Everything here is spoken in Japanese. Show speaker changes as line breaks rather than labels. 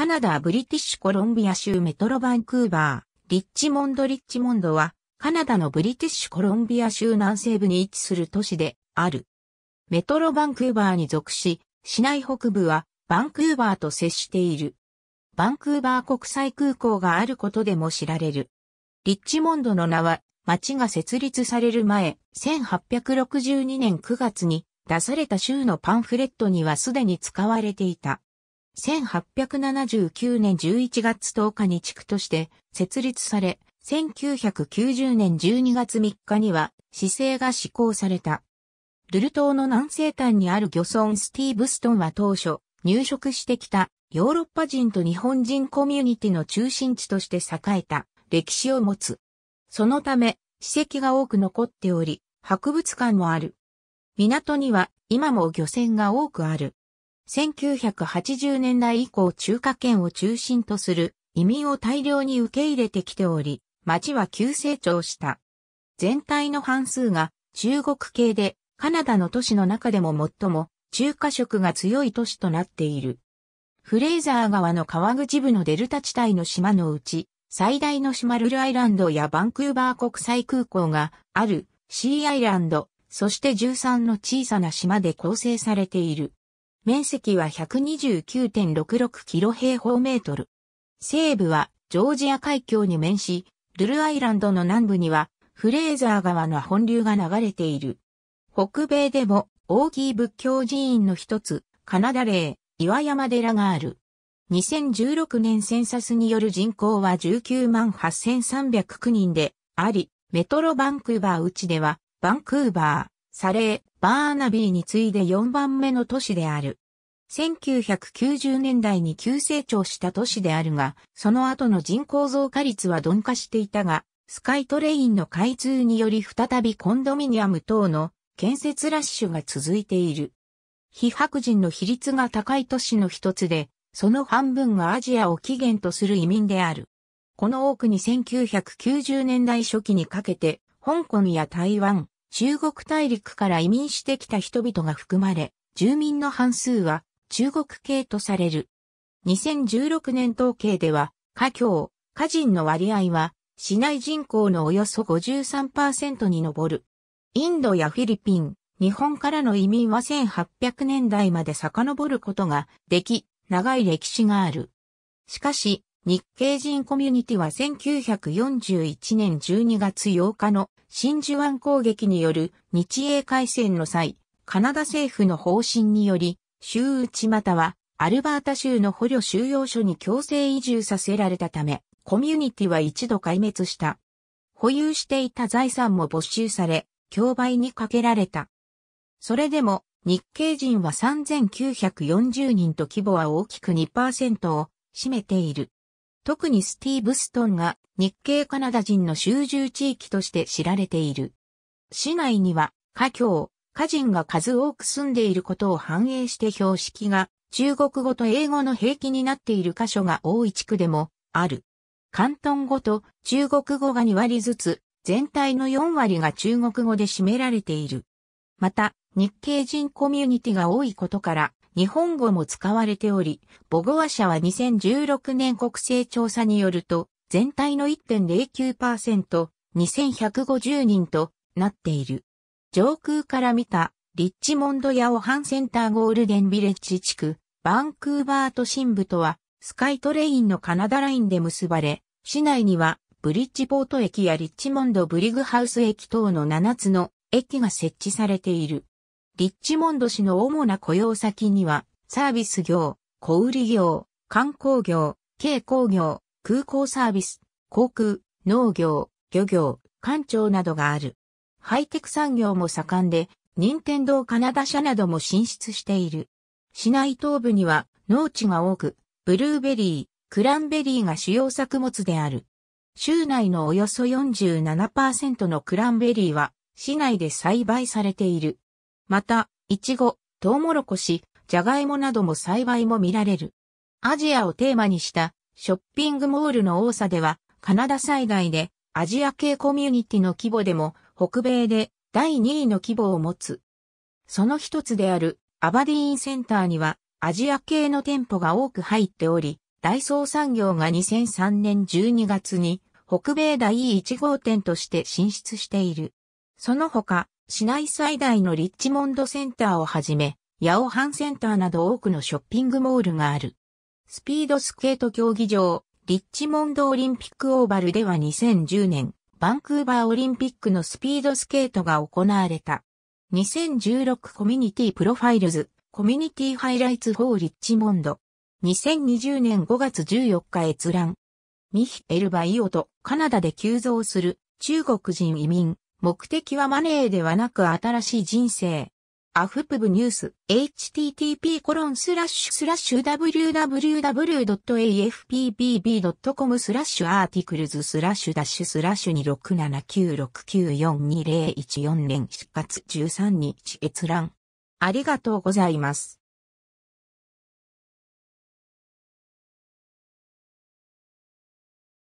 カナダ・ブリティッシュコロンビア州メトロバンクーバー、リッチモンド・リッチモンドは、カナダのブリティッシュコロンビア州南西部に位置する都市である。メトロバンクーバーに属し、市内北部はバンクーバーと接している。バンクーバー国際空港があることでも知られる。リッチモンドの名は、町が設立される前、1862年9月に出された州のパンフレットにはすでに使われていた。1879年11月10日に地区として設立され、1990年12月3日には市政が施行された。ルル島の南西端にある漁村スティーブストンは当初、入植してきたヨーロッパ人と日本人コミュニティの中心地として栄えた歴史を持つ。そのため、史跡が多く残っており、博物館もある。港には今も漁船が多くある。1980年代以降中華圏を中心とする移民を大量に受け入れてきており、町は急成長した。全体の半数が中国系で、カナダの都市の中でも最も中華色が強い都市となっている。フレーザー川の川口部のデルタ地帯の島のうち、最大の島ルルアイランドやバンクーバー国際空港があるシーアイランド、そして13の小さな島で構成されている。面積は129.66キロ平方メートル。西部はジョージア海峡に面し、ルルアイランドの南部にはフレーザー川の本流が流れている。北米でも大きい仏教寺院の一つ、カナダ霊、岩山寺がある。2016年センサスによる人口は19万8309人であり、メトロバンクーバーうちでは、バンクーバー、サレー、バーナビーに次いで4番目の都市である。1990年代に急成長した都市であるが、その後の人口増加率は鈍化していたが、スカイトレインの開通により再びコンドミニアム等の建設ラッシュが続いている。非白人の比率が高い都市の一つで、その半分がアジアを起源とする移民である。この多くに1990年代初期にかけて、香港や台湾、中国大陸から移民してきた人々が含まれ、住民の半数は中国系とされる。2016年統計では、家境、家人の割合は、市内人口のおよそ53%に上る。インドやフィリピン、日本からの移民は1800年代まで遡ることができ、長い歴史がある。しかし、日系人コミュニティは1941年12月8日の真珠湾攻撃による日英海戦の際、カナダ政府の方針により、州内またはアルバータ州の捕虜収容所に強制移住させられたため、コミュニティは一度壊滅した。保有していた財産も没収され、競売にかけられた。それでも、日系人は3940人と規模は大きく2%を占めている。特にスティーブ・ストンが日系カナダ人の集中地域として知られている。市内には、華僑、華人が数多く住んでいることを反映して標識が、中国語と英語の平気になっている箇所が多い地区でも、ある。関東語と中国語が2割ずつ、全体の4割が中国語で占められている。また、日系人コミュニティが多いことから、日本語も使われており、母語話者は2016年国勢調査によると、全体の1.09%、2150人となっている。上空から見たリッチモンドヤオハンセンターゴールデンビレッジ地区、バンクーバー都心部とはスカイトレインのカナダラインで結ばれ、市内にはブリッジポート駅やリッチモンドブリグハウス駅等の7つの駅が設置されている。リッチモンド市の主な雇用先には、サービス業、小売業、観光業、軽工業、空港サービス、航空、農業、漁業、官庁などがある。ハイテク産業も盛んで、任天堂カナダ社なども進出している。市内東部には農地が多く、ブルーベリー、クランベリーが主要作物である。州内のおよそ47%のクランベリーは市内で栽培されている。また、イチゴ、トウモロコシ、ジャガイモなども栽培も見られる。アジアをテーマにしたショッピングモールの多さでは、カナダ最大で、アジア系コミュニティの規模でも、北米で第2位の規模を持つ。その一つである、アバディーンセンターには、アジア系の店舗が多く入っており、ダイソー産業が2003年12月に、北米第1号店として進出している。その他、市内最大のリッチモンドセンターをはじめ、ヤオハンセンターなど多くのショッピングモールがある。スピードスケート競技場、リッチモンドオリンピックオーバルでは2010年、バンクーバーオリンピックのスピードスケートが行われた。2016コミュニティプロファイルズ、コミュニティハイライツ4リッチモンド。2020年5月14日閲覧。ミヒエルバイオとカナダで急増する中国人移民。目的はマネーではなく新しい人生。アフプブニュース http コロンスラッシュスラッシュ www.afpbb.com スラッシュアーティクルズスラッシュダッシュスラッシュ26796942014年出発13日閲覧ありがとうございます。